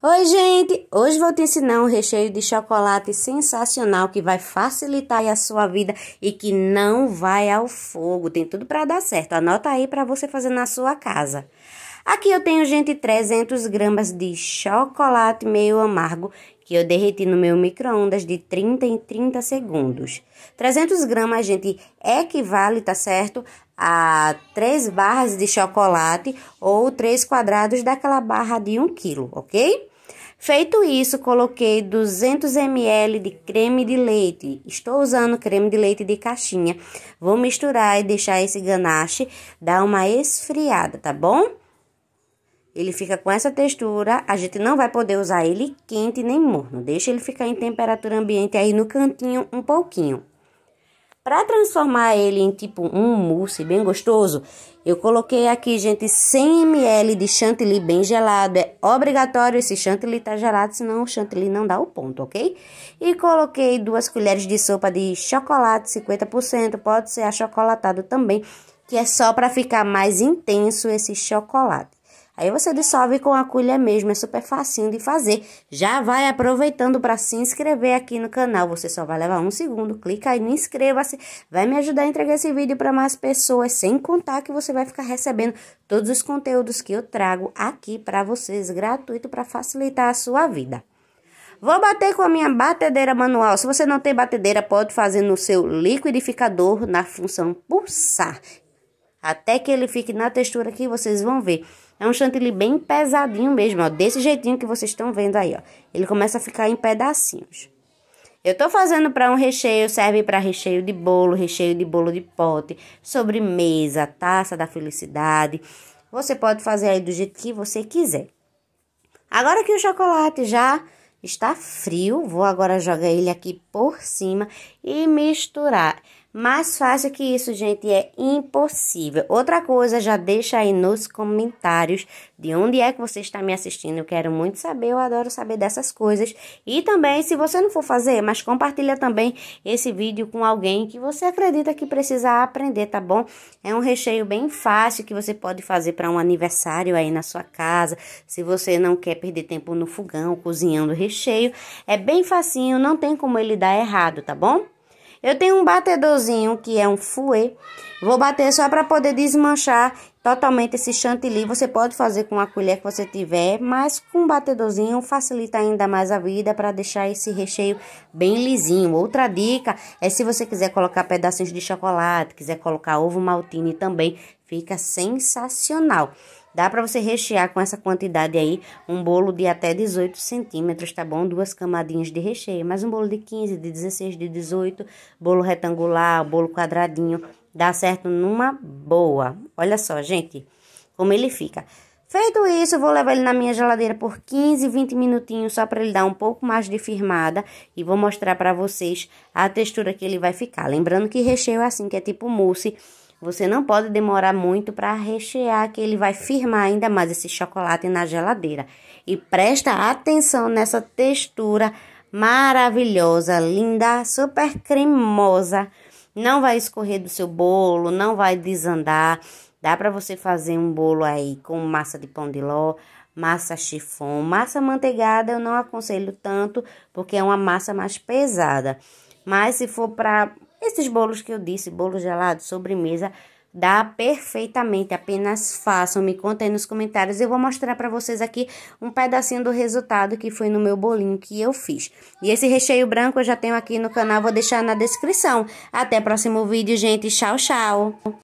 Oi, gente! Hoje vou te ensinar um recheio de chocolate sensacional que vai facilitar a sua vida e que não vai ao fogo. Tem tudo para dar certo. Anota aí para você fazer na sua casa. Aqui eu tenho, gente, 300 gramas de chocolate meio amargo que eu derreti no meu micro-ondas de 30 em 30 segundos. 300 gramas, gente, equivale, tá certo, a 3 barras de chocolate ou 3 quadrados daquela barra de 1 quilo, ok? Feito isso, coloquei 200 ml de creme de leite. Estou usando creme de leite de caixinha. Vou misturar e deixar esse ganache dar uma esfriada, tá bom? Ele fica com essa textura. A gente não vai poder usar ele quente nem morno. Deixa ele ficar em temperatura ambiente aí no cantinho um pouquinho. Para transformar ele em tipo um mousse bem gostoso, eu coloquei aqui, gente, 100 ml de chantilly bem gelado. É obrigatório esse chantilly tá gelado, senão o chantilly não dá o ponto, ok? E coloquei duas colheres de sopa de chocolate 50%, pode ser achocolatado também, que é só para ficar mais intenso esse chocolate. Aí você dissolve com a colher mesmo, é super facinho de fazer. Já vai aproveitando para se inscrever aqui no canal. Você só vai levar um segundo, clica aí no inscreva-se. Vai me ajudar a entregar esse vídeo para mais pessoas, sem contar que você vai ficar recebendo todos os conteúdos que eu trago aqui para vocês, gratuito, para facilitar a sua vida. Vou bater com a minha batedeira manual. Se você não tem batedeira, pode fazer no seu liquidificador na função pulsar, até que ele fique na textura que vocês vão ver. É um chantilly bem pesadinho mesmo, ó. Desse jeitinho que vocês estão vendo aí, ó. Ele começa a ficar em pedacinhos. Eu tô fazendo para um recheio, serve para recheio de bolo, recheio de bolo de pote, sobremesa, taça da felicidade. Você pode fazer aí do jeito que você quiser. Agora que o chocolate já está frio, vou agora jogar ele aqui por cima e misturar. Mais fácil que isso, gente, é impossível. Outra coisa, já deixa aí nos comentários de onde é que você está me assistindo. Eu quero muito saber, eu adoro saber dessas coisas. E também, se você não for fazer, mas compartilha também esse vídeo com alguém que você acredita que precisa aprender, tá bom? É um recheio bem fácil que você pode fazer para um aniversário aí na sua casa. Se você não quer perder tempo no fogão cozinhando recheio, é bem facinho, não tem como ele dar errado, tá bom? Eu tenho um batedorzinho que é um fouet. Vou bater só para poder desmanchar totalmente esse chantilly. Você pode fazer com a colher que você tiver, mas com um batedorzinho facilita ainda mais a vida para deixar esse recheio bem lisinho. Outra dica é se você quiser colocar pedacinhos de chocolate, quiser colocar ovo maltine também, fica sensacional. Dá para você rechear com essa quantidade aí um bolo de até 18 centímetros, tá bom? Duas camadinhas de recheio, mas um bolo de 15, de 16, de 18, bolo retangular, bolo quadradinho, dá certo numa boa. Olha só, gente, como ele fica. Feito isso, eu vou levar ele na minha geladeira por 15, 20 minutinhos, só para ele dar um pouco mais de firmada. E vou mostrar para vocês a textura que ele vai ficar. Lembrando que recheio é assim, que é tipo mousse você não pode demorar muito para rechear, que ele vai firmar ainda mais esse chocolate na geladeira. E presta atenção nessa textura maravilhosa, linda, super cremosa. Não vai escorrer do seu bolo, não vai desandar. Dá para você fazer um bolo aí com massa de pão de ló, massa chifon, massa manteigada eu não aconselho tanto, porque é uma massa mais pesada. Mas se for para esses bolos que eu disse, bolo gelado, sobremesa, dá perfeitamente. Apenas façam, me contem nos comentários. Eu vou mostrar para vocês aqui um pedacinho do resultado que foi no meu bolinho que eu fiz. E esse recheio branco eu já tenho aqui no canal, vou deixar na descrição. Até o próximo vídeo, gente. Tchau, tchau.